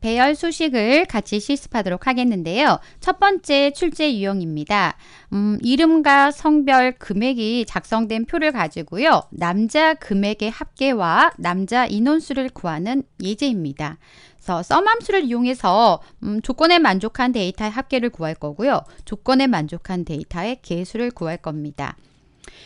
배열 수식을 같이 실습하도록 하겠는데요. 첫 번째 출제 유형입니다. 음, 이름과 성별, 금액이 작성된 표를 가지고요. 남자 금액의 합계와 남자 인원수를 구하는 예제입니다. 그래서 썸함수를 이용해서 음, 조건에 만족한 데이터의 합계를 구할 거고요. 조건에 만족한 데이터의 개수를 구할 겁니다.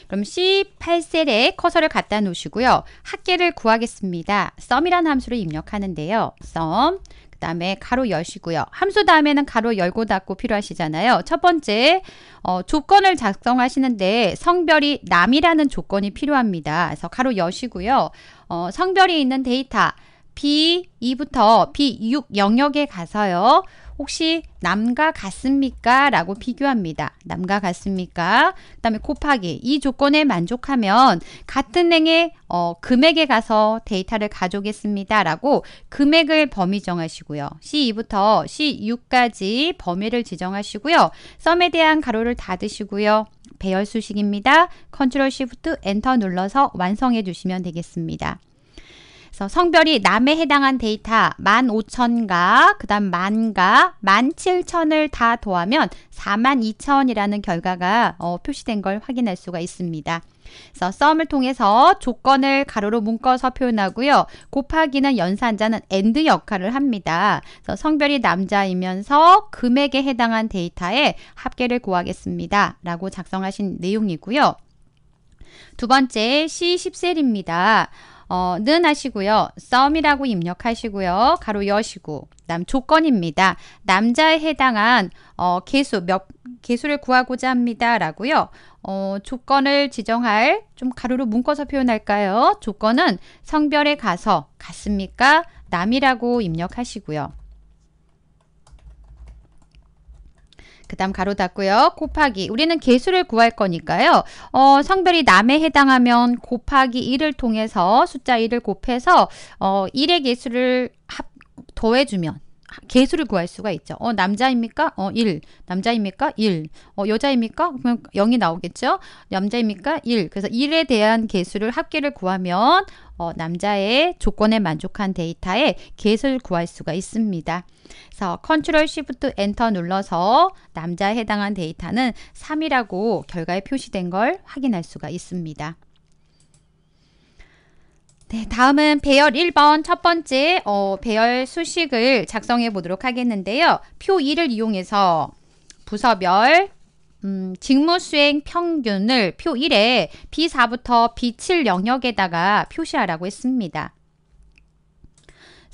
그럼 C8셀에 커서를 갖다 놓으시고요. 합계를 구하겠습니다. 썸이라는 함수를 입력하는데요. 썸, 그 다음에 가로 열시고요. 함수 다음에는 가로 열고 닫고 필요하시잖아요. 첫 번째, 어, 조건을 작성하시는데 성별이 남이라는 조건이 필요합니다. 그래서 가로 여시고요. 어, 성별이 있는 데이터 B2부터 B6 영역에 가서요. 혹시 남과 같습니까? 라고 비교합니다. 남과 같습니까? 그 다음에 곱하기 이 조건에 만족하면 같은 행의 어, 금액에 가서 데이터를 가져오겠습니다. 라고 금액을 범위 정하시고요. C2부터 C6까지 범위를 지정하시고요. 썸에 대한 가로를 닫으시고요. 배열 수식입니다. 컨트롤 시프트 엔터 눌러서 완성해 주시면 되겠습니다. 그래서 성별이 남에 해당한 데이터 15,000가, 그 다음 만가, 17,000을 다 더하면 42,000이라는 결과가 어, 표시된 걸 확인할 수가 있습니다. 그래서 썸을 통해서 조건을 가로로 묶어서 표현하고요. 곱하기는 연산자는 AND 역할을 합니다. 그래서 성별이 남자이면서 금액에 해당한 데이터에 합계를 구하겠습니다. 라고 작성하신 내용이고요. 두 번째 C10셀입니다. 어, 는 하시고요. 썸이라고 입력하시고요. 가로 여시고 그 다음 조건입니다. 남자에 해당한 어, 개수 몇 개수를 구하고자 합니다. 라고요. 어, 조건을 지정할 좀 가로로 문꿔서 표현할까요? 조건은 성별에 가서 같습니까? 남이라고 입력하시고요. 그 다음 가로 닫고요. 곱하기. 우리는 개수를 구할 거니까요. 어, 성별이 남에 해당하면 곱하기 1을 통해서 숫자 1을 곱해서 어, 1의 개수를 합, 더해주면 개수를 구할 수가 있죠. 어, 남자입니까? 어, 1. 남자입니까? 1. 어, 여자입니까? 그럼 0이 나오겠죠? 남자입니까? 1. 그래서 1에 대한 개수를 합계를 구하면 어, 남자의 조건에 만족한 데이터의 개수를 구할 수가 있습니다. 그래서 컨트롤 시프트 엔터 눌러서 남자에 해당한 데이터는 3이라고 결과에 표시된 걸 확인할 수가 있습니다. 네, 다음은 배열 1번 첫 번째 어, 배열 수식을 작성해 보도록 하겠는데요. 표 2를 이용해서 부서별 음, 직무수행 평균을 표 1에 B4부터 B7 영역에다가 표시하라고 했습니다.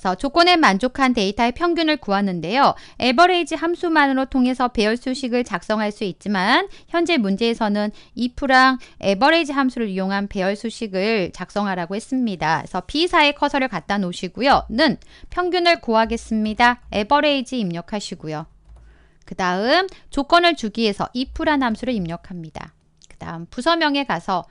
그래서 조건에 만족한 데이터의 평균을 구하는데요. 에버레이지 함수만으로 통해서 배열수식을 작성할 수 있지만 현재 문제에서는 if랑 에버레이지 함수를 이용한 배열수식을 작성하라고 했습니다. 그래서 B사에 커서를 갖다 놓으시고요. 는 평균을 구하겠습니다. 에버레이지 입력하시고요. 그 다음 조건을 주기 위해서 if란 함수를 입력합니다. 그 다음 부서명에 가서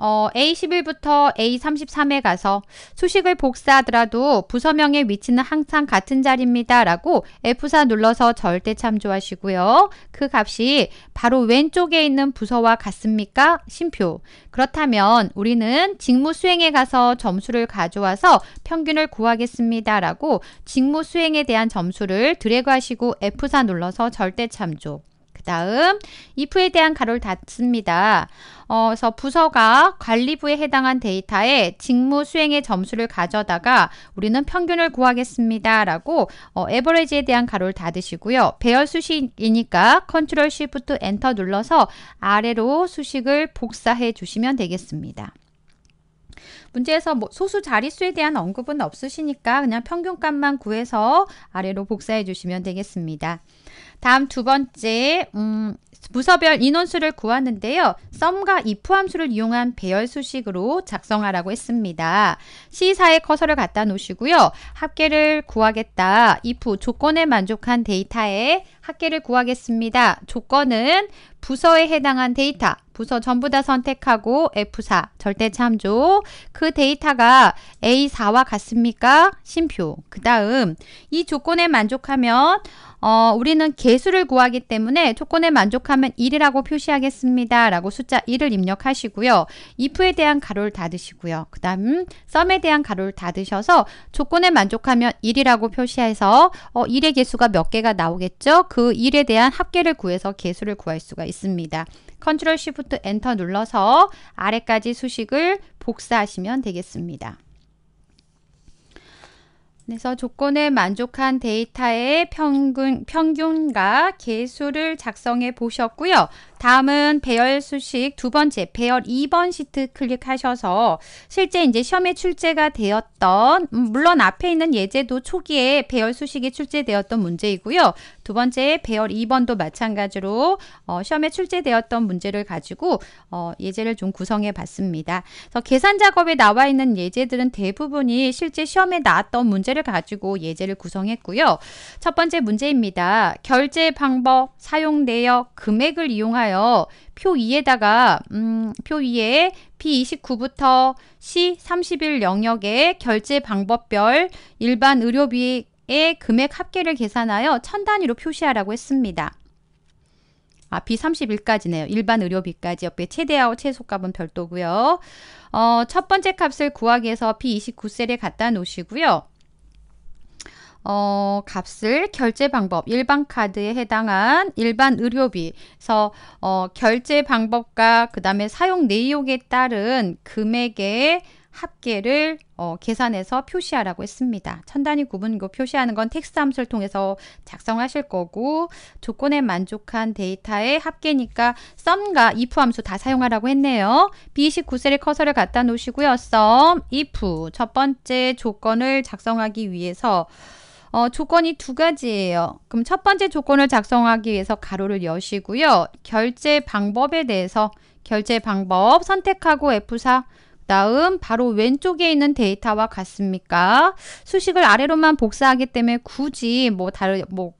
어, A11부터 A33에 가서 수식을 복사하더라도 부서명의 위치는 항상 같은 자리입니다. 라고 F4 눌러서 절대 참조하시고요. 그 값이 바로 왼쪽에 있는 부서와 같습니까? 심표. 그렇다면 우리는 직무 수행에 가서 점수를 가져와서 평균을 구하겠습니다. 라고 직무 수행에 대한 점수를 드래그 하시고 F4 눌러서 절대 참조. 다음 if에 대한 가로를 닫습니다. 어, 그래서 부서가 관리부에 해당한 데이터에 직무 수행의 점수를 가져다가 우리는 평균을 구하겠습니다. 라고 어, 에버리지에 대한 가로를 닫으시고요. 배열 수식이니까 컨트롤 쉬프트 엔터 눌러서 아래로 수식을 복사해 주시면 되겠습니다. 문제에서 뭐 소수 자릿수에 대한 언급은 없으시니까 그냥 평균값만 구해서 아래로 복사해 주시면 되겠습니다. 다음 두 번째 음, 부서별 인원수를 구하는데요. 썸과 if 함수를 이용한 배열 수식으로 작성하라고 했습니다. C사에 커서를 갖다 놓으시고요. 합계를 구하겠다. if 조건에 만족한 데이터에 학계를 구하겠습니다. 조건은 부서에 해당한 데이터, 부서 전부 다 선택하고 F4, 절대 참조. 그 데이터가 A4와 같습니까? 심표. 그 다음, 이 조건에 만족하면, 어, 우리는 개수를 구하기 때문에 조건에 만족하면 1이라고 표시하겠습니다. 라고 숫자 1을 입력하시고요. if에 대한 가로를 닫으시고요. 그 다음, 썸에 대한 가로를 닫으셔서 조건에 만족하면 1이라고 표시해서, 어, 1의 개수가 몇 개가 나오겠죠? 그 일에 대한 합계를 구해서 개수를 구할 수가 있습니다. 컨트롤 쉬프트 엔터 눌러서 아래까지 수식을 복사하시면 되겠습니다. 그래서 조건에 만족한 데이터의 평균, 평균과 개수를 작성해 보셨고요. 다음은 배열 수식 두 번째 배열 2번 시트 클릭하셔서 실제 이제 시험에 출제가 되었던 음, 물론 앞에 있는 예제도 초기에 배열 수식이 출제되었던 문제이고요. 두 번째 배열 2번도 마찬가지로 어, 시험에 출제되었던 문제를 가지고 어, 예제를 좀 구성해 봤습니다. 계산 작업에 나와 있는 예제들은 대부분이 실제 시험에 나왔던 문제를 가지고 예제를 구성했고요. 첫 번째 문제입니다. 결제 방법, 사용 내역, 금액을 이용하여 있잖요표 2에다가 음, 표 2에 B29부터 C31 영역의 결제 방법별 일반 의료비의 금액 합계를 계산하여 천 단위로 표시하라고 했습니다. 아, B31까지네요. 일반 의료비까지 옆에 최대하고 최소값은 별도고요. 어, 첫 번째 값을 구하기 위해서 B29셀에 갖다 놓으시고요. 어, 값을 결제 방법 일반 카드에 해당한 일반 의료비 서 어, 결제 방법과 그 다음에 사용 내역에 따른 금액의 합계를 어, 계산해서 표시하라고 했습니다. 천 단위 구분고 표시하는 건 텍스트 함수를 통해서 작성하실 거고 조건에 만족한 데이터의 합계니까 썸과 if 함수 다 사용하라고 했네요. b 2 9셀의 커서를 갖다 놓으시고요. 썸, if 첫 번째 조건을 작성하기 위해서 어, 조건이 두 가지예요. 그럼 첫 번째 조건을 작성하기 위해서 가로를 여시고요. 결제 방법에 대해서 결제 방법 선택하고 F4 다음 바로 왼쪽에 있는 데이터와 같습니까? 수식을 아래로만 복사하기 때문에 굳이 뭐 다른 뭐,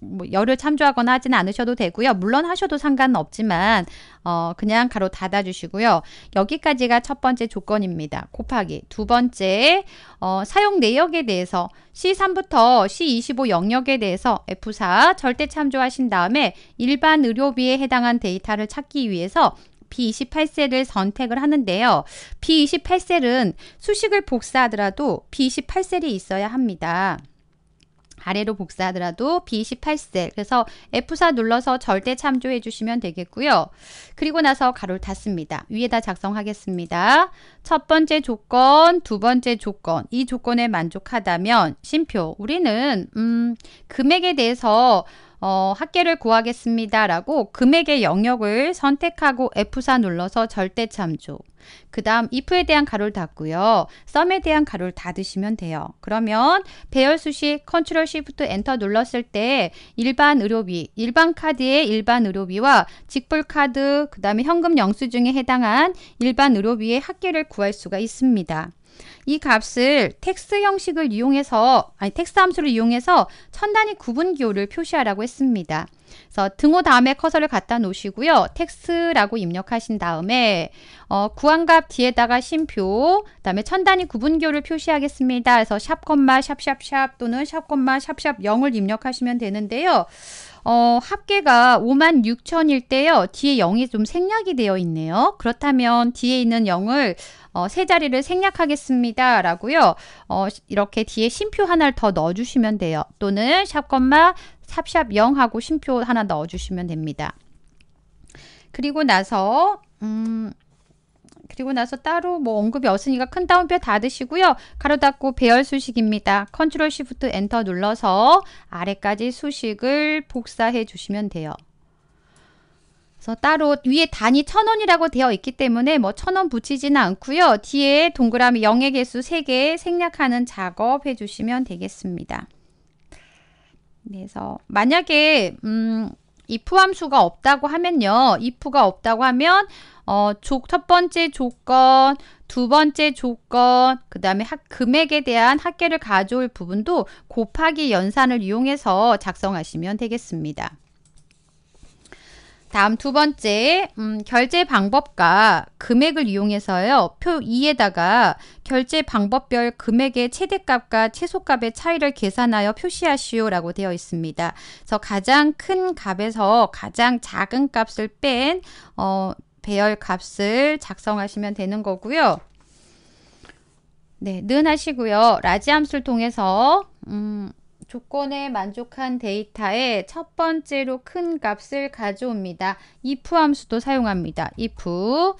뭐 열을 참조하거나 하지는 않으셔도 되고요. 물론 하셔도 상관은 없지만 어 그냥 가로 닫아 주시고요. 여기까지가 첫 번째 조건입니다. 곱하기. 두 번째 어 사용 내역에 대해서 C3부터 C25 영역에 대해서 F4 절대 참조하신 다음에 일반 의료비에 해당한 데이터를 찾기 위해서 B28셀을 선택을 하는데요. B28셀은 수식을 복사하더라도 B28셀이 있어야 합니다. 아래로 복사하더라도 B28셀 그래서 F4 눌러서 절대 참조해 주시면 되겠고요. 그리고 나서 가로를 닫습니다. 위에다 작성하겠습니다. 첫 번째 조건, 두 번째 조건 이 조건에 만족하다면 심표 우리는 음, 금액에 대해서 어, 학계를 구하겠습니다라고 금액의 영역을 선택하고 F4 눌러서 절대 참조. 그 다음 if에 대한 가로를 닫고요. 썸에 대한 가로를 닫으시면 돼요. 그러면 배열 수식 컨트롤 시프트 엔터 눌렀을 때 일반 의료비, 일반 카드의 일반 의료비와 직불 카드, 그 다음에 현금 영수증에 해당한 일반 의료비의 학계를 구할 수가 있습니다. 이 값을 텍스 형식을 이용해서 아니 텍스 함수를 이용해서 천 단위 구분 기호를 표시하라고 했습니다. 그래서 등호 다음에 커서를 갖다 놓으시고요. 텍스라고 입력하신 다음에 어, 구한값 뒤에다가 심표 그다음에 천 단위 구분 기호를 표시하겠습니다. 그래서 샵 콤마 샵샵샵 또는 샵 콤마 샵샵 0을 입력하시면 되는데요. 어, 합계가 5만 6천일 때요. 뒤에 0이 좀 생략이 되어 있네요. 그렇다면 뒤에 있는 0을 어, 세 자리를 생략하겠습니다. 라고요. 어, 이렇게 뒤에 심표 하나를 더 넣어주시면 돼요. 또는 샵건마 샵샵 0하고 심표 하나 넣어주시면 됩니다. 그리고 나서 음, 그리고 나서 따로 뭐 언급이 없으니까 큰 따옴표 닫으시고요. 가로 닫고 배열 수식입니다. 컨트롤 시프트 엔터 눌러서 아래까지 수식을 복사해 주시면 돼요. 그래서 따로 위에 단위 천원이라고 되어 있기 때문에 뭐 천 원 붙이지는 않고요. 뒤에 동그라미 영의 개수 3개 생략하는 작업 해주시면 되겠습니다. 그래서 만약에 음, if 함수가 없다고 하면요. if가 없다고 하면 어, 조, 첫 번째 조건, 두 번째 조건, 그 다음에 금액에 대한 합계를 가져올 부분도 곱하기 연산을 이용해서 작성하시면 되겠습니다. 다음 두 번째 음, 결제 방법과 금액을 이용해서요 표 2에다가 결제 방법별 금액의 최대값과 최소값의 차이를 계산하여 표시하시오라고 되어 있습니다. 그래서 가장 큰 값에서 가장 작은 값을 뺀 어, 배열 값을 작성하시면 되는 거고요. 네, 는 하시고요. 라지 함수를 통해서 음, 조건에 만족한 데이터에첫 번째로 큰 값을 가져옵니다. if 함수도 사용합니다. if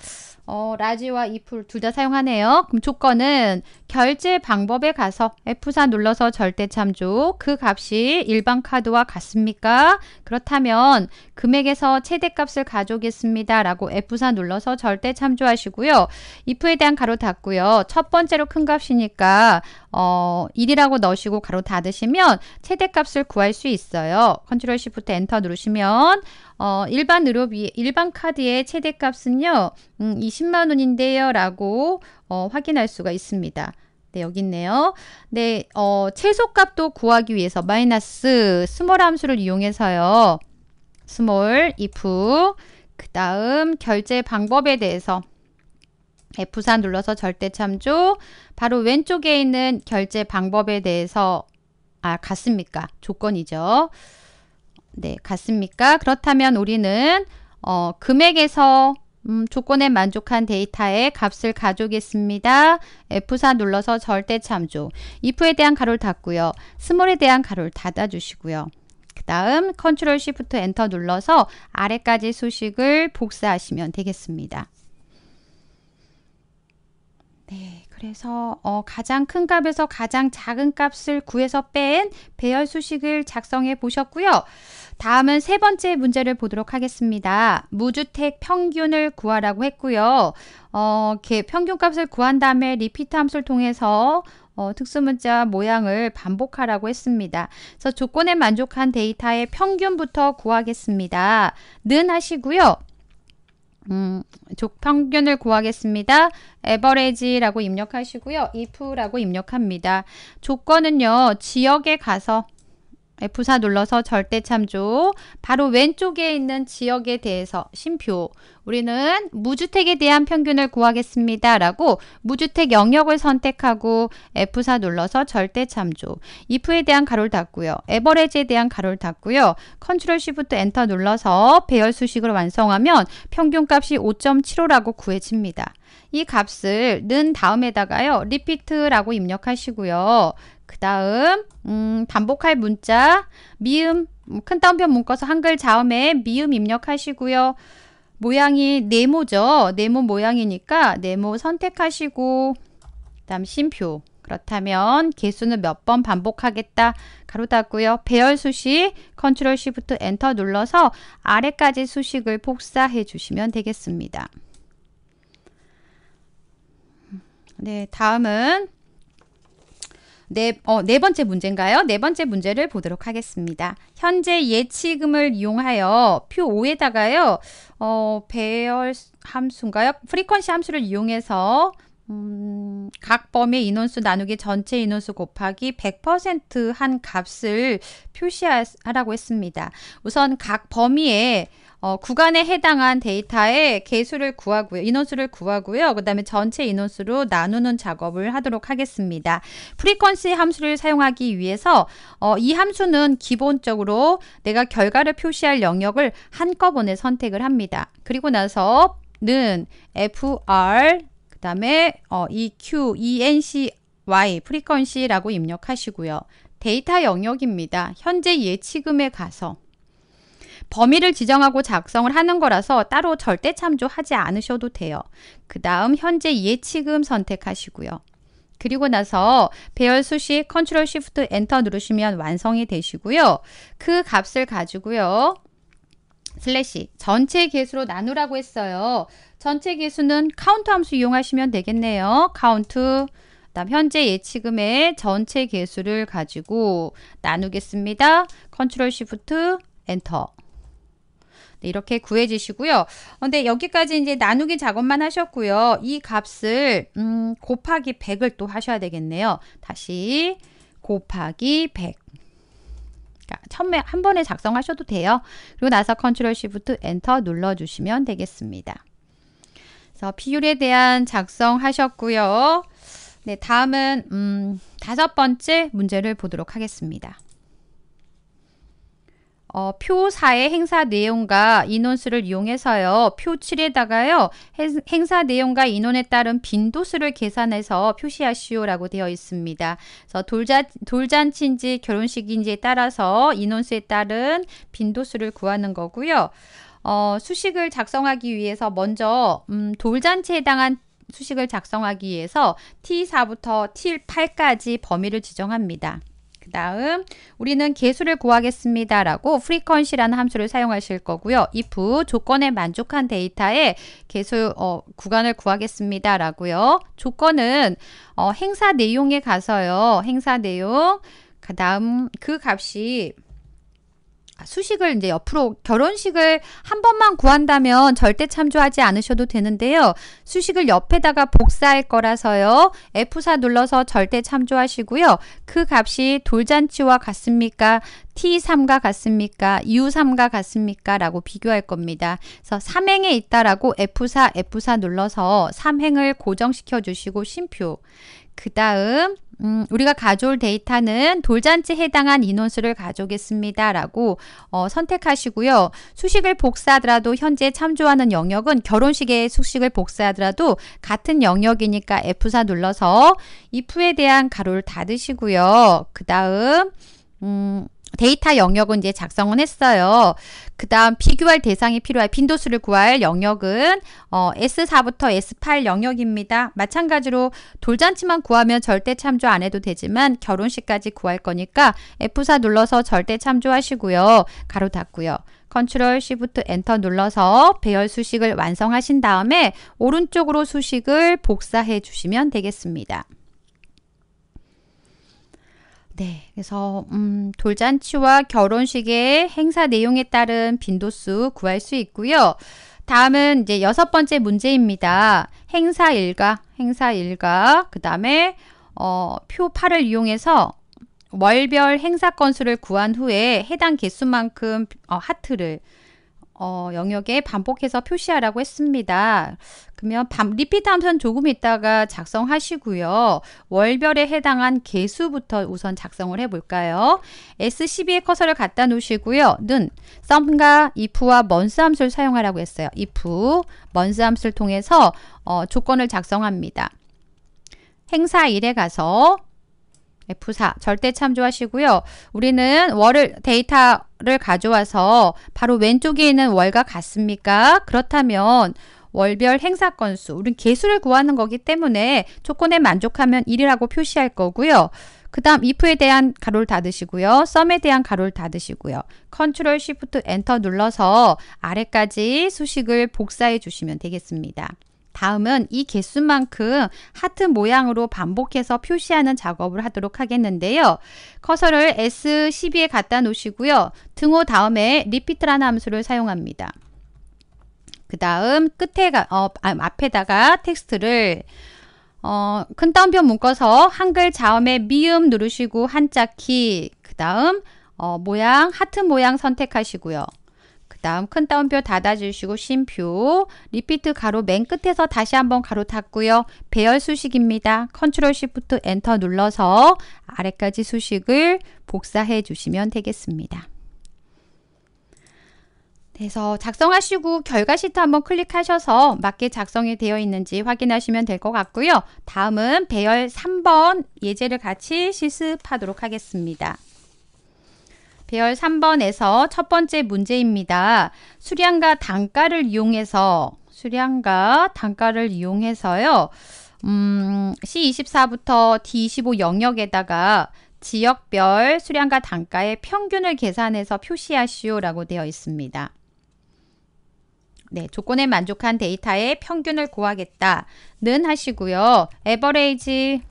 어, 라지와 if를 둘 다 사용하네요. 그럼 조건은 결제 방법에 가서 F4 눌러서 절대 참조 그 값이 일반 카드와 같습니까? 그렇다면 금액에서 최대값을 가져오겠습니다. 라고 F4 눌러서 절대 참조하시고요. if에 대한 가로 닫고요. 첫 번째로 큰 값이니까 어, 1이라고 넣으시고 가로 닫으시면 최대값을 구할 수 있어요. 컨트롤 시프트 엔터 누르시면 어, 일반 의료비 일반 카드의 최대값은요. 음, 20만 원인데요. 라고 어, 확인할 수가 있습니다. 네, 여기 있네요. 네, 어, 최소값도 구하기 위해서 마이너스 스몰 함수를 이용해서요. 스몰 if 그 다음 결제 방법에 대해서 F4 예, 눌러서 절대 참조 바로 왼쪽에 있는 결제 방법에 대해서 아 같습니까? 조건이죠. 네, 같습니까? 그렇다면 우리는 어, 금액에서 음, 조건에 만족한 데이터의 값을 가져오겠습니다. F4 예, 눌러서 절대 참조. if에 대한 가로를 닫고요. 스몰에 대한 가로를 닫아주시고요. 그 다음 컨트롤 시프트 엔터 눌러서 아래까지 수식을 복사하시면 되겠습니다. 네, 그래서 어, 가장 큰 값에서 가장 작은 값을 구해서 뺀 배열 수식을 작성해 보셨고요. 다음은 세 번째 문제를 보도록 하겠습니다. 무주택 평균을 구하라고 했고요. 어, 이렇게 평균값을 구한 다음에 리피트 함수를 통해서 어, 특수문자 모양을 반복하라고 했습니다. 그래서 조건에 만족한 데이터의 평균부터 구하겠습니다. 는 하시고요. 음, 평균을 구하겠습니다. 에버레지라고 입력하시고요. if라고 입력합니다. 조건은요. 지역에 가서 F4 눌러서 절대 참조 바로 왼쪽에 있는 지역에 대해서 심표 우리는 무주택에 대한 평균을 구하겠습니다 라고 무주택 영역을 선택하고 F4 눌러서 절대 참조 if에 대한 가로를 닫고요 에버레지에 대한 가로를 닫고요 컨트롤 시프트 엔터 눌러서 배열 수식으로 완성하면 평균값이 5.75라고 구해집니다 이 값을 는 다음에다가요 리피트라고 입력하시고요 그 다음 음, 반복할 문자 미음 뭐 큰 따옴표 묶어서 한글 자음에 미음 입력하시고요. 모양이 네모죠. 네모 모양이니까 네모 선택하시고 다음 심표 그렇다면 개수는 몇 번 반복하겠다 가로 닫고요. 배열 수식 컨트롤 시 h i 엔터 눌러서 아래까지 수식을 복사해 주시면 되겠습니다. 네, 다음은 네, 어, 네 번째 문제인가요? 네 번째 문제를 보도록 하겠습니다. 현재 예치금을 이용하여 표 5에다가요, 어, 배열 함수인가요? 프리퀀시 함수를 이용해서 음, 각 범의 인원수 나누기 전체 인원수 곱하기 100%한 값을 표시하라고 했습니다. 우선 각 범위에 어, 구간에 해당한 데이터의 개수를 구하고요. 인원수를 구하고요. 그 다음에 전체 인원수로 나누는 작업을 하도록 하겠습니다. 프리퀀시 함수를 사용하기 위해서 어, 이 함수는 기본적으로 내가 결과를 표시할 영역을 한꺼번에 선택을 합니다. 그리고 나서는 FR 그 다음에 어, EQ, ENCY 프리퀀시라고 입력하시고요. 데이터 영역입니다. 현재 예치금에 가서 범위를 지정하고 작성을 하는 거라서 따로 절대 참조하지 않으셔도 돼요. 그 다음 현재 예치금 선택하시고요. 그리고 나서 배열 수식 컨트롤 시프트 엔터 누르시면 완성이 되시고요. 그 값을 가지고요. 슬래시 전체 개수로 나누라고 했어요. 전체 개수는 카운트 함수 이용하시면 되겠네요. 카운트 그 다음 현재 예치금의 전체 개수를 가지고 나누겠습니다. 컨트롤 시프트 엔터 네, 이렇게 구해지시고요. 어, 근데 여기까지 이제 나누기 작업만 하셨고요. 이 값을 음, 곱하기 100을 또 하셔야 되겠네요. 다시 곱하기 100. 그러니까 처음에 한 번에 작성하셔도 돼요. 그리고 나서 컨트롤 시프트 엔터 눌러주시면 되겠습니다. 그래서 비율에 대한 작성하셨고요. 네, 다음은 음, 다섯 번째 문제를 보도록 하겠습니다. 어, 표사의 행사 내용과 인원수를 이용해서요. 표 7에다가요. 행사 내용과 인원에 따른 빈도수를 계산해서 표시하시오라고 되어 있습니다. 그래서 돌자, 돌잔치인지 결혼식인지에 따라서 인원수에 따른 빈도수를 구하는 거고요. 어, 수식을 작성하기 위해서 먼저 음, 돌잔치에 해당한 수식을 작성하기 위해서 T4부터 T8까지 범위를 지정합니다. 그 다음 우리는 개수를 구하겠습니다 라고 프리퀀시라는 함수를 사용하실 거고요. if 조건에 만족한 데이터의 개수 어, 구간을 구하겠습니다 라고요. 조건은 어, 행사 내용에 가서요. 행사 내용 그 다음 그 값이 아, 수식을 이제 옆으로 결혼식을 한 번만 구한다면 절대 참조하지 않으셔도 되는데요. 수식을 옆에다가 복사할 거라서요. F4 눌러서 절대 참조하시고요. 그 값이 돌잔치와 같습니까? T3과 같습니까? U3과 같습니까? 라고 비교할 겁니다. 그래서 3행에 있다라고 F4, F4 눌러서 3행을 고정시켜 주시고 심표. 그 다음 음, 우리가 가져올 데이터는 돌잔치 해당한 인원수를 가져오겠습니다. 라고 어, 선택하시고요. 수식을 복사하더라도 현재 참조하는 영역은 결혼식의 수식을 복사하더라도 같은 영역이니까 F4 눌러서 if에 대한 가로를 닫으시고요. 그 다음 음, 데이터 영역은 이제 작성은 했어요. 그 다음 비교할 대상이 필요할 빈도수를 구할 영역은 어, S4부터 S8 영역입니다. 마찬가지로 돌잔치만 구하면 절대 참조 안 해도 되지만 결혼식까지 구할 거니까 F4 눌러서 절대 참조하시고요. 가로 닫고요. 컨트롤 s h i f 엔터 눌러서 배열 수식을 완성하신 다음에 오른쪽으로 수식을 복사해 주시면 되겠습니다. 네. 그래서 음, 돌잔치와 결혼식의 행사 내용에 따른 빈도수 구할 수 있고요. 다음은 이제 여섯 번째 문제입니다. 행사 일가, 행사 일가. 그다음에 어, 표 8을 이용해서 월별 행사 건수를 구한 후에 해당 개수만큼 어, 하트를 어, 영역에 반복해서 표시하라고 했습니다. 그러면 밤, 리피트 함수는 조금 있다가 작성하시고요. 월별에 해당한 개수부터 우선 작성을 해볼까요? S12에 커서를 갖다 놓으시고요. 는 썸과 if와 먼스 함수를 사용하라고 했어요. if, 먼스 함수를 통해서 어, 조건을 작성합니다. 행사 1에 가서 F4 절대 참조하시고요. 우리는 월을 데이터를 가져와서 바로 왼쪽에 있는 월과 같습니까? 그렇다면 월별 행사 건수, 우린 개수를 구하는 거기 때문에 조건에 만족하면 1이라고 표시할 거고요. 그 다음 if에 대한 가로를 닫으시고요. 썸에 대한 가로를 닫으시고요. 컨트롤 쉬프트 엔터 눌러서 아래까지 수식을 복사해 주시면 되겠습니다. 다음은 이 개수만큼 하트 모양으로 반복해서 표시하는 작업을 하도록 하겠는데요. 커서를 S12에 갖다 놓으시고요. 등호 다음에 리피트라는 함수를 사용합니다. 그 다음 끝에 가, 어, 아, 앞에다가 텍스트를 어, 큰 따옴표 묶어서 한글 자음에 미음 누르시고 한자 키그 다음 어, 모양 하트 모양 선택하시고요. 다음 큰 따옴표 닫아주시고 쉼표 리피트 가로 맨 끝에서 다시 한번 가로 닫고요. 배열 수식입니다. 컨트롤 시프트 엔터 눌러서 아래까지 수식을 복사해 주시면 되겠습니다. 그래서 작성하시고 결과 시트 한번 클릭하셔서 맞게 작성이 되어 있는지 확인하시면 될 것 같고요. 다음은 배열 3번 예제를 같이 실습하도록 하겠습니다. 배열 3번에서 첫 번째 문제입니다. 수량과 단가를 이용해서 수량과 단가를 이용해서요. 음, C24부터 D25 영역에다가 지역별 수량과 단가의 평균을 계산해서 표시하시오라고 되어 있습니다. 네, 조건에 만족한 데이터의 평균을 구하겠다는 하시고요. 에버레이지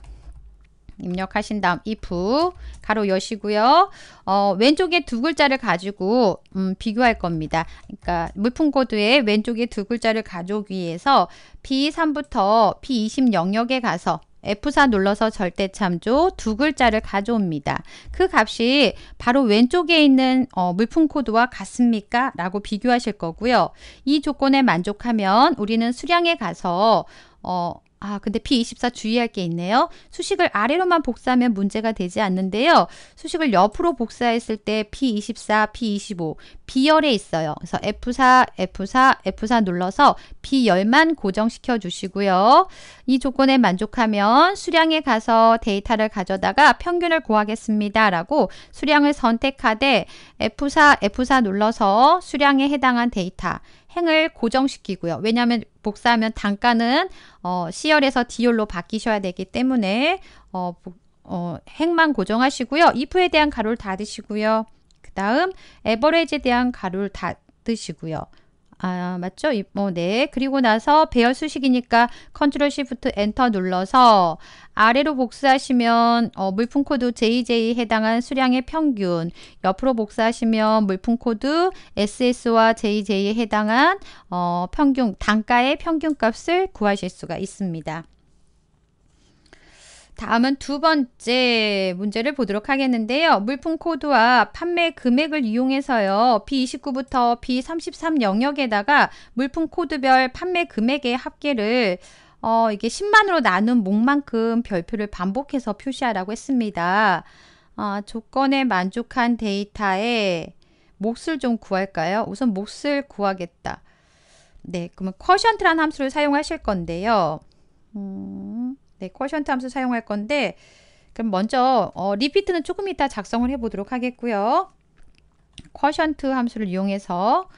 입력하신 다음 if 가로 여시고요. 어, 왼쪽에 두 글자를 가지고 음, 비교할 겁니다. 그러니까 물품 코드의 왼쪽에 두 글자를 가져오기 위해서 b 3부터 b 2 0 영역에 가서 F4 눌러서 절대참조 두 글자를 가져옵니다. 그 값이 바로 왼쪽에 있는 어, 물품 코드와 같습니까? 라고 비교하실 거고요. 이 조건에 만족하면 우리는 수량에 가서 어, 아, 근데 P24 주의할 게 있네요. 수식을 아래로만 복사하면 문제가 되지 않는데요. 수식을 옆으로 복사했을 때 P24, P25, B열에 있어요. 그래서 F4, F4, F4 눌러서 B열만 고정시켜 주시고요. 이 조건에 만족하면 수량에 가서 데이터를 가져다가 평균을 구하겠습니다. 라고 수량을 선택하되 F4, F4 눌러서 수량에 해당한 데이터, 행을 고정시키고요. 왜냐하면 복사하면 단가는 어, 시열에서디올로 바뀌셔야 되기 때문에 어, 어, 행만 고정하시고요. if에 대한 가로를 닫으시고요. 그 다음 에버레지에 대한 가로를 닫으시고요. 아, 맞죠? 어, 네. 그리고 나서 배열 수식이니까 컨트롤 시프트 엔터 눌러서 아래로 복사하시면 어, 물품 코드 JJ 해당한 수량의 평균, 옆으로 복사하시면 물품 코드 SS와 JJ에 해당한 어, 평균, 단가의 평균값을 구하실 수가 있습니다. 다음은 두 번째 문제를 보도록 하겠는데요. 물품 코드와 판매 금액을 이용해서요. B29부터 B33 영역에다가 물품 코드별 판매 금액의 합계를 어, 이게 10만으로 나눈 목만큼 별표를 반복해서 표시하라고 했습니다. 어, 조건에 만족한 데이터에 몫을 좀 구할까요? 우선 몫을 구하겠다. 네, 그러면 쿼션트란 함수를 사용하실 건데요. 음... 네, 쿼션트 함수 사용할 건데 그럼 먼저 어, 리피트는 조금 이따 작성을 해 보도록 하겠고요. 쿼션트 함수를 이용해서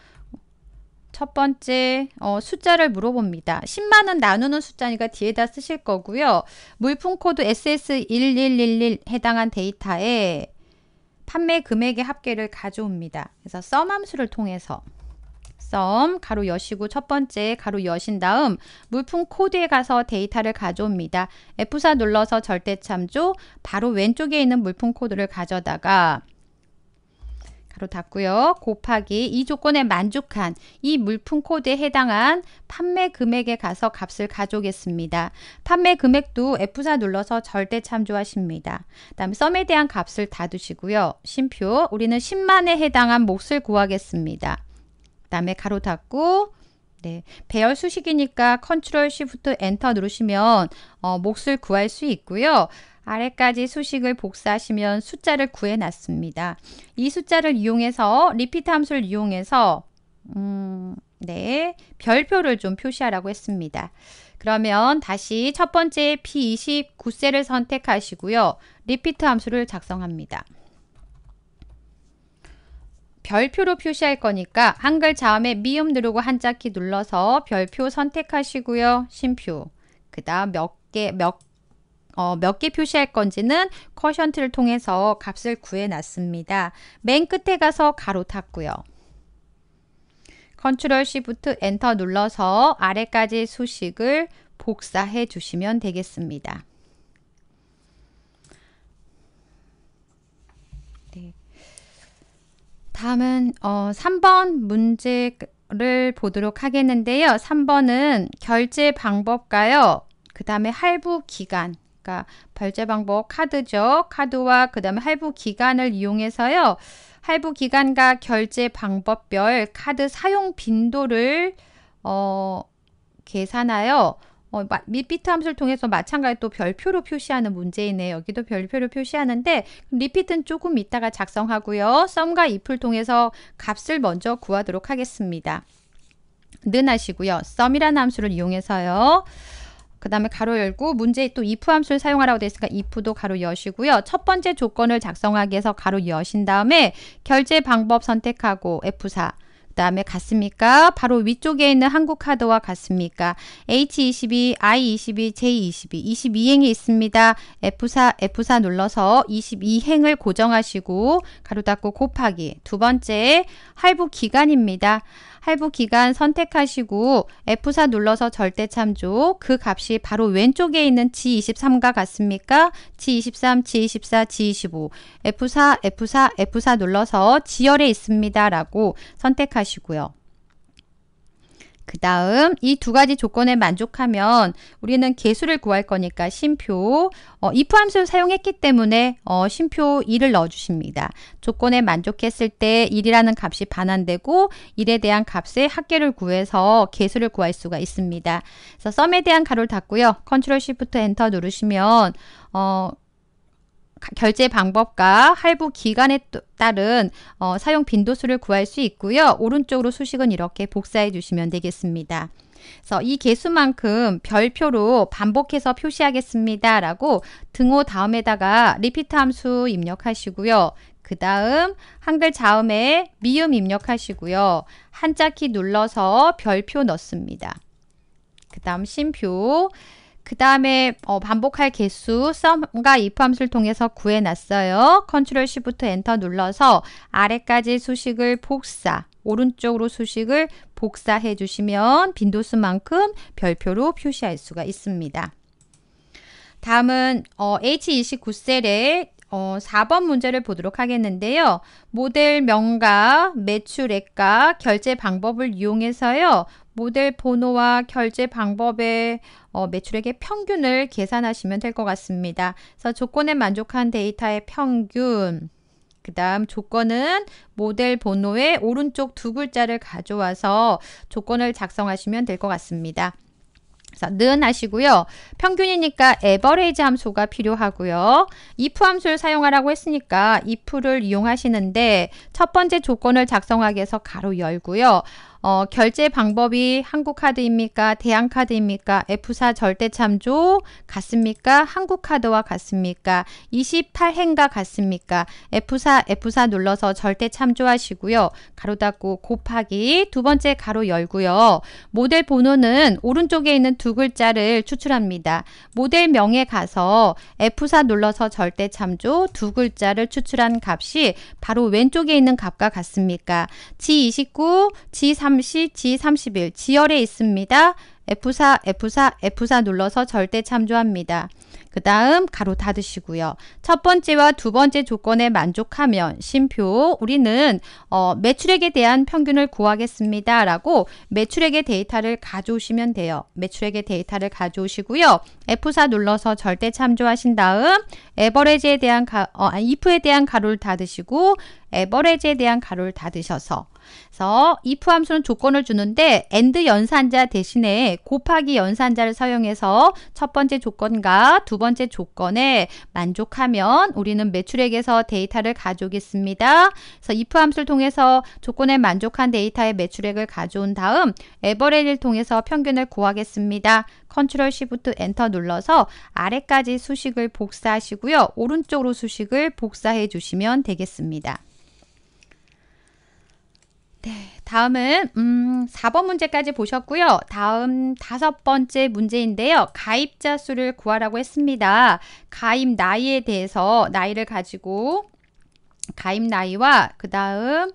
첫 번째 어, 숫자를 물어봅니다. 10만원 나누는 숫자니까 뒤에다 쓰실 거고요. 물품 코드 SS1111 해당한 데이터에 판매 금액의 합계를 가져옵니다. 그래서 썸 함수를 통해서 썸 가로 여시고 첫 번째 가로 여신 다음 물품 코드에 가서 데이터를 가져옵니다. F4 눌러서 절대 참조 바로 왼쪽에 있는 물품 코드를 가져다가 가로 닫고요. 곱하기 이 조건에 만족한 이 물품 코드에 해당한 판매 금액에 가서 값을 가져오겠습니다. 판매 금액도 F4 눌러서 절대 참조하십니다. 다음 썸에 대한 값을 닫으시고요. 심표 우리는 10만에 해당한 몫을 구하겠습니다. 다음에 가로 닫고 네, 배열 수식이니까 컨트롤 시프트 엔터 누르시면 어, 몫을 구할 수 있고요. 아래까지 수식을 복사하시면 숫자를 구해놨습니다. 이 숫자를 이용해서 리피트 함수를 이용해서 음, 네, 별표를 좀 표시하라고 했습니다. 그러면 다시 첫 번째 P29셀을 선택하시고요. 리피트 함수를 작성합니다. 별표로 표시할 거니까 한글 자음에 미음 누르고 한자키 눌러서 별표 선택하시고요. 심표. 그 다음 몇 개, 몇, 어, 몇 개 표시할 건지는 커션트를 통해서 값을 구해놨습니다. 맨 끝에 가서 가로 탔고요. 컨트롤 시프트 엔터 눌러서 아래까지 수식을 복사해 주시면 되겠습니다. 다음은 어, 3번 문제를 보도록 하겠는데요. 3번은 결제 방법과요. 그 다음에 할부 기간. 그러니까 결제 방법 카드죠. 카드와 그 다음에 할부 기간을 이용해서요. 할부 기간과 결제 방법별 카드 사용 빈도를 어, 계산하여 어, 밑 비트 함수를 통해서 마찬가지 또 별표로 표시하는 문제이네. 여기도 별표로 표시하는데 리피트는 조금 이따가 작성하고요. 썸과 if를 통해서 값을 먼저 구하도록 하겠습니다. 는 하시고요. 썸이라는 함수를 이용해서요. 그 다음에 가로 열고 문제에 또 if 함수를 사용하라고 되어 있으니까 if도 가로 여시고요. 첫 번째 조건을 작성하기 위해서 가로 여신 다음에 결제 방법 선택하고 F4 그 다음에 같습니까? 바로 위쪽에 있는 한국 카드와 같습니까? H22, I22, J22, 22행이 있습니다. F4, F4 눌러서 22행을 고정하시고 가로 닫고 곱하기 두 번째 할부 기간입니다. 할부 기간 선택하시고 F4 눌러서 절대 참조 그 값이 바로 왼쪽에 있는 G23과 같습니까? G23, G24, G25 F4, F4, F4 눌러서 지열에 있습니다 라고 선택하시고요. 그 다음 이 두 가지 조건에 만족하면 우리는 개수를 구할 거니까 심표 어, if 함수를 사용했기 때문에 어, 심표 1을 넣어주십니다. 조건에 만족했을 때 1이라는 값이 반환되고 1에 대한 값의 합계를 구해서 개수를 구할 수가 있습니다. 그래서 썸에 대한 가로를 닫고요. 컨트롤 시프트 엔터 누르시면 어, 결제 방법과 할부 기간에 따른 어, 사용 빈도수를 구할 수 있고요. 오른쪽으로 수식은 이렇게 복사해 주시면 되겠습니다. 그래서 이 개수만큼 별표로 반복해서 표시하겠습니다. 라고 등호 다음에다가 리피트 함수 입력하시고요. 그 다음 한글 자음에 미음 입력하시고요. 한자키 눌러서 별표 넣습니다. 그 다음 심표 그 다음에 어, 반복할 개수 썸과 if 함수를 통해서 구해놨어요. 컨트롤 C부터 엔터 눌러서 아래까지 수식을 복사, 오른쪽으로 수식을 복사해 주시면 빈도수만큼 별표로 표시할 수가 있습니다. 다음은 어, H29셀의 어, 4번 문제를 보도록 하겠는데요. 모델 명가, 매출액과 결제 방법을 이용해서요. 모델 번호와 결제 방법의 어, 매출액의 평균을 계산하시면 될 것 같습니다. 그래서 조건에 만족한 데이터의 평균 그 다음 조건은 모델 번호의 오른쪽 두 글자를 가져와서 조건을 작성하시면 될 것 같습니다. 는 하시고요. 평균이니까 에버레이지 함수가 필요하고요. if 함수를 사용하라고 했으니까 if를 이용하시는데 첫 번째 조건을 작성하기 위해서 가로 열고요. 어, 결제 방법이 한국카드입니까? 대한카드입니까? F4 절대참조 같습니까? 한국카드와 같습니까? 28행과 같습니까? F4, F4 눌러서 절대참조하시고요. 가로 닫고 곱하기 두 번째 가로 열고요. 모델 번호는 오른쪽에 있는 두 글자를 추출합니다. 모델명에 가서 F4 눌러서 절대참조 두 글자를 추출한 값이 바로 왼쪽에 있는 값과 같습니까? G29, G30 G30, G31 지열에 있습니다. F4, F4, F4 눌러서 절대 참조합니다. 그 다음 가로 닫으시고요. 첫 번째와 두 번째 조건에 만족하면 심표 우리는 어, 매출액에 대한 평균을 구하겠습니다. 라고 매출액의 데이터를 가져오시면 돼요. 매출액의 데이터를 가져오시고요. F4 눌러서 절대 참조하신 다음 에버레지에 대한 가, 어, if에 대한 가로를 닫으시고 에버레지에 대한 가로를 닫으셔서 그래서 if 함수는 조건을 주는데 and 연산자 대신에 곱하기 연산자를 사용해서 첫 번째 조건과 두 번째 조건에 만족하면 우리는 매출액에서 데이터를 가져오겠습니다. 그래서 if 함수를 통해서 조건에 만족한 데이터의 매출액을 가져온 다음 에버레이를 통해서 평균을 구하겠습니다. 컨트롤 시프트 엔터 눌러서 아래까지 수식을 복사하시고요. 오른쪽으로 수식을 복사해 주시면 되겠습니다. 네, 다음은 음, 4번 문제까지 보셨고요. 다음 다섯 번째 문제인데요. 가입자 수를 구하라고 했습니다. 가입 나이에 대해서 나이를 가지고 가입 나이와 그 다음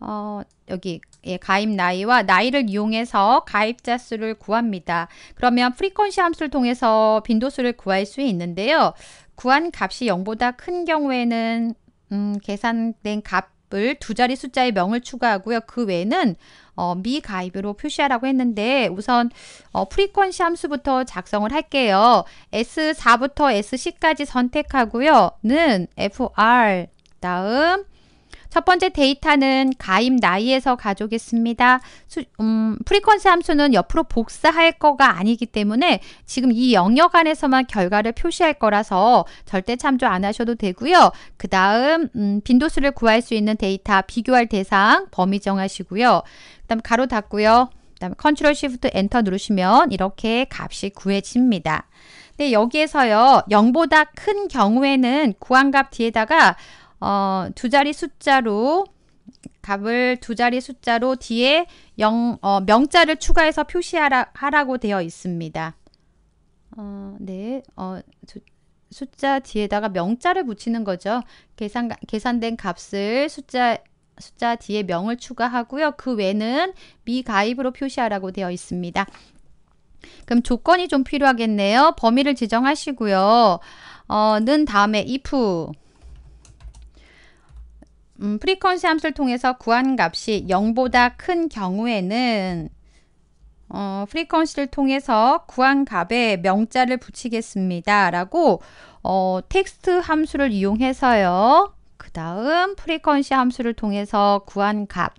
어, 여기 예, 가입 나이와 나이를 이용해서 가입자 수를 구합니다. 그러면 프리퀀시 함수를 통해서 빈도수를 구할 수 있는데요. 구한 값이 0보다 큰 경우에는 음, 계산된 값 을두 자리 숫자의 명을 추가하고요. 그 외에는 어, 미가입으로 표시하라고 했는데 우선 어, 프리퀀시 함수부터 작성을 할게요. S4부터 S10까지 선택하고요. 는 FR 다음 첫 번째 데이터는 가입 나이에서 가져오겠습니다. 수, 음, 프리퀀시 함수는 옆으로 복사할 거가 아니기 때문에 지금 이 영역 안에서만 결과를 표시할 거라서 절대 참조 안 하셔도 되고요. 그 다음 음, 빈도수를 구할 수 있는 데이터 비교할 대상 범위 정하시고요. 그 다음 가로 닫고요. 그다음 컨트롤 시프트 엔터 누르시면 이렇게 값이 구해집니다. 네, 여기에서요. 0보다 큰 경우에는 구한값 뒤에다가 어, 두 자리 숫자로 값을두 자리 숫자로 뒤에 영, 어, 명자를 추가해서 표시하라고 되어 있습니다. 어, 네, 어, 두, 숫자 뒤에다가 명자를 붙이는 거죠. 계산, 계산된 값을 숫자, 숫자 뒤에 명을 추가하고요. 그 외는 미가입으로 표시하라고 되어 있습니다. 그럼 조건이 좀 필요하겠네요. 범위를 지정하시고요. 어, 는 다음에 if 음, 프리퀀시 함수를 통해서 구한 값이 0보다 큰 경우에는 어, 프리퀀시를 통해서 구한 값에 명자를 붙이겠습니다. 라고 어, 텍스트 함수를 이용해서요. 그 다음 프리퀀시 함수를 통해서 구한 값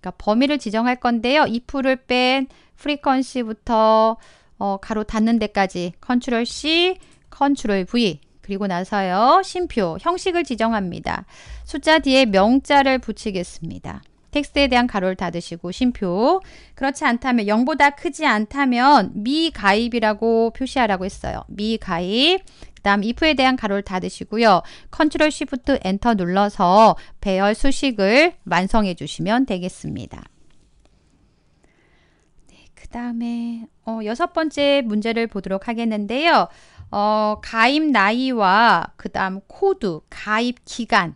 그러니까 범위를 지정할 건데요. if를 뺀 프리퀀시부터 어, 가로 닫는 데까지 컨트롤 C, 컨트롤 V 그리고 나서요. 심표, 형식을 지정합니다. 숫자 뒤에 명자를 붙이겠습니다. 텍스트에 대한 가로를 닫으시고 심표 그렇지 않다면 0보다 크지 않다면 미가입이라고 표시하라고 했어요. 미가입 그 다음 if에 대한 가로를 닫으시고요. 컨트롤 시프트 엔터 눌러서 배열 수식을 완성해 주시면 되겠습니다. 네, 그 다음에 어, 여섯 번째 문제를 보도록 하겠는데요. 어, 가입 나이와 그 다음 코드, 가입 기간,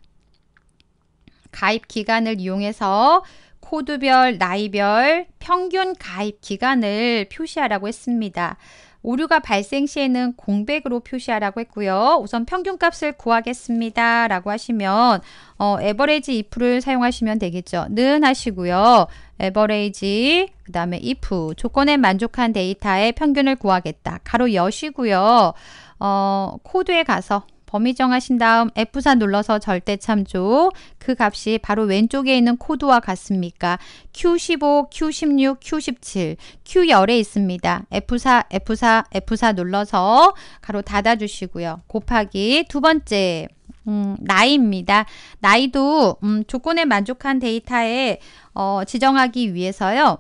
가입 기간을 이용해서 코드별, 나이별, 평균 가입 기간을 표시하라고 했습니다. 오류가 발생 시에는 공백으로 표시하라고 했고요. 우선 평균값을 구하겠습니다. 라고 하시면 어, 에버레이지 if를 사용하시면 되겠죠. 는 하시고요. 에버레이지 그 다음에 if 조건에 만족한 데이터의 평균을 구하겠다. 가로 여시고요. 어, 코드에 가서 범위 정하신 다음 F4 눌러서 절대 참조. 그 값이 바로 왼쪽에 있는 코드와 같습니까? Q15, Q16, Q17, Q10에 있습니다. F4, F4, F4 눌러서 가로 닫아주시고요. 곱하기 두 번째. 음, 나이입니다. 나이도 음, 조건에 만족한 데이터에 어, 지정하기 위해서요.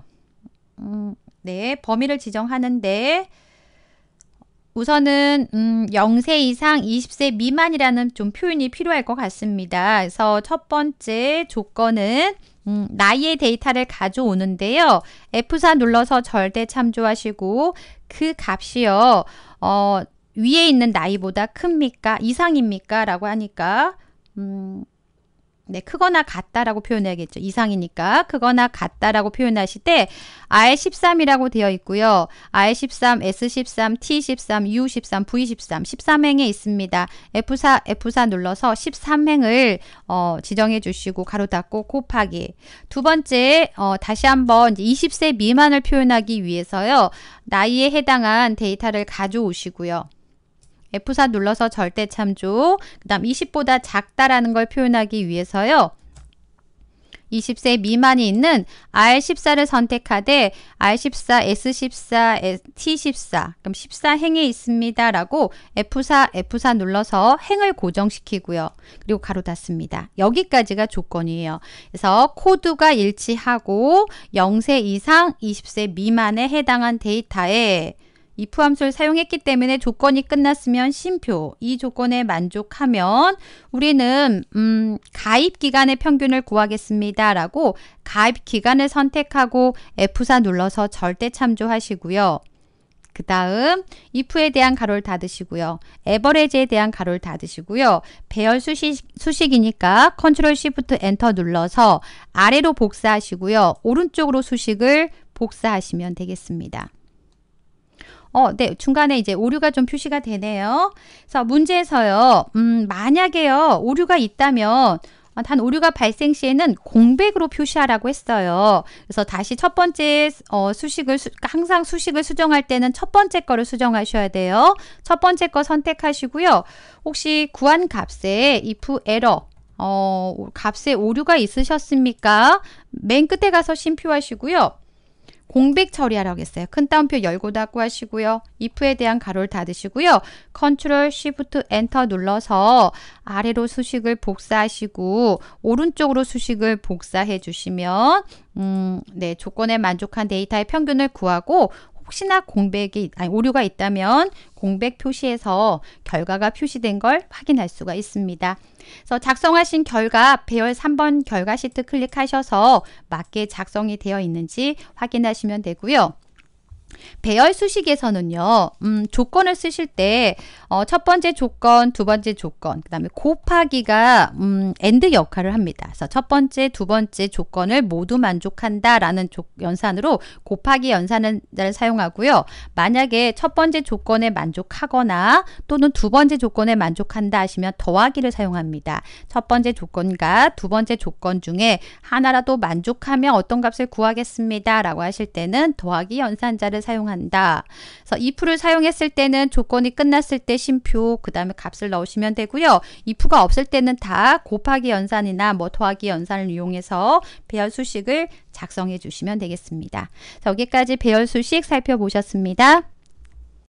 음, 네, 범위를 지정하는데 우선은 음, 0세 이상 20세 미만이라는 좀 표현이 필요할 것 같습니다. 그래서 첫 번째 조건은 음, 나이의 데이터를 가져오는데요. F4 눌러서 절대 참조하시고 그 값이요. 어, 위에 있는 나이보다 큽니까? 이상입니까? 라고 하니까 음, 네, 크거나 같다라고 표현해야겠죠. 이상이니까 크거나 같다라고 표현하실 때 R13이라고 되어 있고요. R13, S13, T13, U13, V13, 13행에 있습니다. F4, F4 눌러서 13행을 어, 지정해 주시고 가로 닫고 곱하기. 두 번째 어, 다시 한번 20세 미만을 표현하기 위해서요. 나이에 해당한 데이터를 가져오시고요. F4 눌러서 절대 참조, 그 다음 20보다 작다라는 걸 표현하기 위해서요. 20세 미만이 있는 R14를 선택하되 R14, S14, T14 그럼 14행에 있습니다 라고 F4, F4 눌러서 행을 고정시키고요. 그리고 가로 닫습니다. 여기까지가 조건이에요. 그래서 코드가 일치하고 0세 이상 20세 미만에 해당한 데이터에 if 함수를 사용했기 때문에 조건이 끝났으면 심표 이 조건에 만족하면 우리는 음, 가입 기간의 평균을 구하겠습니다 라고 가입 기간을 선택하고 F4 눌러서 절대 참조하시고요 그 다음 if에 대한 가로를 닫으시고요. a v e r a g e 에 대한 가로를 닫으시고요. 배열 수식, 수식이니까 컨트롤 시프트 엔터 눌러서 아래로 복사하시고요. 오른쪽으로 수식을 복사하시면 되겠습니다. 어, 네, 중간에 이제 오류가 좀 표시가 되네요. 그래서 문제에서요, 음, 만약에요, 오류가 있다면, 단 오류가 발생 시에는 공백으로 표시하라고 했어요. 그래서 다시 첫 번째 어, 수식을 수, 항상 수식을 수정할 때는 첫 번째 거를 수정하셔야 돼요. 첫 번째 거 선택하시고요. 혹시 구한 값에 if error 어, 값에 오류가 있으셨습니까? 맨 끝에 가서 심표하시고요. 공백 처리하라고 했어요. 큰 따옴표 열고 닫고 하시고요. if에 대한 가로를 닫으시고요. 컨트롤 쉬프트 엔터 눌러서 아래로 수식을 복사하시고 오른쪽으로 수식을 복사해 주시면 음, 네, 조건에 만족한 데이터의 평균을 구하고 혹시나 공백이 아니 오류가 있다면 공백 표시에서 결과가 표시된 걸 확인할 수가 있습니다. 그래서 작성하신 결과 배열 3번 결과 시트 클릭하셔서 맞게 작성이 되어 있는지 확인하시면 되고요. 배열 수식에서는요, 음, 조건을 쓰실 때, 어, 첫 번째 조건, 두 번째 조건, 그 다음에 곱하기가, 음, 앤드 역할을 합니다. 그래서 첫 번째, 두 번째 조건을 모두 만족한다 라는 연산으로 곱하기 연산을 사용하고요. 만약에 첫 번째 조건에 만족하거나 또는 두 번째 조건에 만족한다 하시면 더하기를 사용합니다. 첫 번째 조건과 두 번째 조건 중에 하나라도 만족하면 어떤 값을 구하겠습니다. 라고 하실 때는 더하기 연산자를 사용합니다. 사용한다. 그래서 if를 사용했을 때는 조건이 끝났을 때 심표 그 다음에 값을 넣으시면 되고요. if가 없을 때는 다 곱하기 연산이나 뭐 더하기 연산을 이용해서 배열 수식을 작성해 주시면 되겠습니다. 여기까지 배열 수식 살펴보셨습니다.